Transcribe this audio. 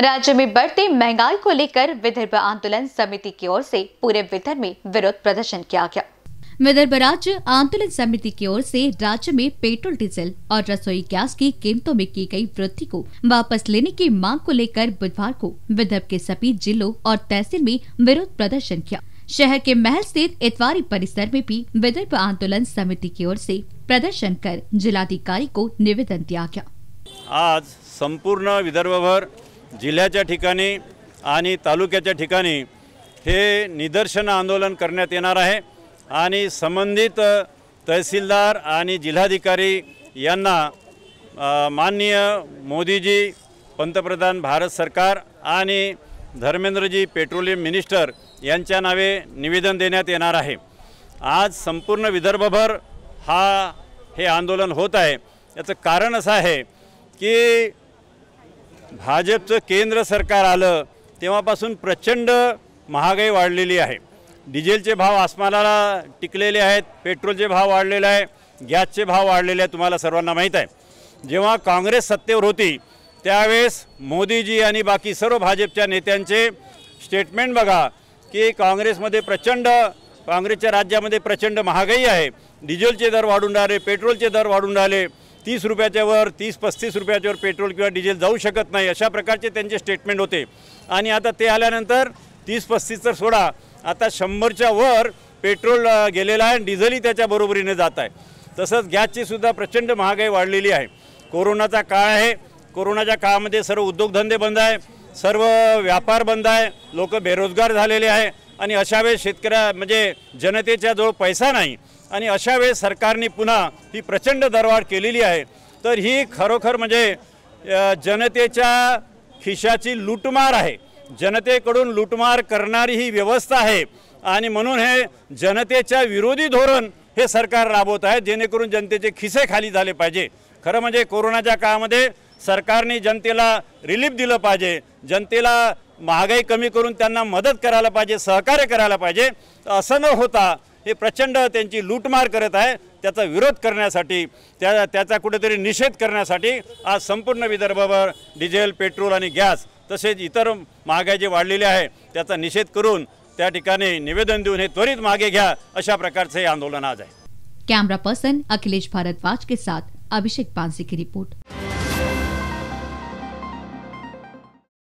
राज्य में बढ़ती महंगाई को लेकर विदर्भ आंदोलन समिति की ओर से पूरे विदर्भ में विरोध प्रदर्शन किया गया विदर्भ राज्य आंदोलन समिति की ओर से राज्य में पेट्रोल डीजल और रसोई गैस की कीमतों में की गई वृद्धि को वापस लेने की मांग को लेकर बुधवार को विदर्भ के सभी जिलों और तहसील में विरोध प्रदर्शन किया शहर के महल स्थित इतवारी परिसर में भी विदर्भ आंदोलन समिति की ओर से प्रदर्शन कर जिलाधिकारी को निवेदन दिया गया आज संपूर्ण भर जिल्ह्याच्या ठिकाणी आणि तालुक्याच्या ठिकाणी हे निदर्शन आंदोलन करण्यात येणार आहे आणि संबंधित तहसीलदार आणि जिल्हाधिकारी यांना माननीय मोदीजी पंतप्रधान भारत सरकार आणि धर्मेंद्रजी पेट्रोलियम मिनिस्टर यांच्या नावे निवेदन देण्यात येणार आहे आज संपूर्ण विदर्भभर हा हे आंदोलन होत आहे याचं कारण असं आहे की भाजपचं केंद्र सरकार आलं तेव्हापासून प्रचंड महागाई वाढलेली आहे डिझेलचे भाव आसमानाला टिकलेले आहेत पेट्रोलचे भाव वाढलेले आहे गॅसचे भाव वाढलेले आहेत तुम्हाला सर्वांना माहीत आहे जेव्हा काँग्रेस सत्तेवर होती त्यावेळेस मोदीजी आणि बाकी सर्व भाजपच्या नेत्यांचे स्टेटमेंट बघा की काँग्रेसमध्ये प्रचंड काँग्रेसच्या राज्यामध्ये प्रचंड महागाई आहे डिझेलचे दर वाढून राहिले पेट्रोलचे दर वाढून राहिले तीस रुपयाच्यावर तीस पस्तीस रुपयाच्यावर पेट्रोल किंवा डिझेल जाऊ शकत नाही अशा प्रकारचे त्यांचे स्टेटमेंट होते आणि आता ते आल्यानंतर तीस पस्तीस तर सोडा आता शंभरच्या वर पेट्रोल गेलेलं आहे आणि डिझेलही त्याच्या बरोबरीने जात आहे तसंच गॅसची सुद्धा प्रचंड महागाई वाढलेली आहे कोरोनाचा काळ आहे कोरोनाच्या काळामध्ये सर्व उद्योगधंदे बंद आहे सर्व व्यापार बंद आहे लोक बेरोजगार झालेले आहे आणि अशा वेळेस शेतकऱ्या म्हणजे जनतेच्या जवळ पैसा नाही आणि अशा वेळेस सरकारने पुन्हा ही प्रचंड दरवाढ केलेली आहे तर ही खरोखर म्हणजे जनतेच्या खिशाची लुटमार आहे जनतेकडून लुटमार करणारी ही व्यवस्था आहे आणि म्हणून हे जनतेच्या विरोधी धोरण हे सरकार राबवत आहे जेणेकरून जनतेचे खिसे खाली झाले पाहिजे खरं म्हणजे कोरोनाच्या काळामध्ये सरकारने जनतेला रिलीफ दिलं पाहिजे जनतेला महागाई कमी करून त्यांना मदत करायला पाहिजे सहकार्य करायला पाहिजे असं न होता हे प्रचंड त्यांची लूटमार करत आहे त्याचा विरोध करण्यासाठी त्या त्याचा कुठेतरी निषेध करण्यासाठी आज संपूर्ण विदर्भावर डिझेल पेट्रोल आणि गॅस तसेच इतर महागाई जे वाढलेली आहे त्याचा निषेध करून त्या ठिकाणी निवेदन देऊन हे त्वरित मागे घ्या अशा प्रकारचे आंदोलन आज आहे कॅमेरा पर्सन अखिलेश भारद्वाज के साथ अभिषेक पानसे की रिपोर्ट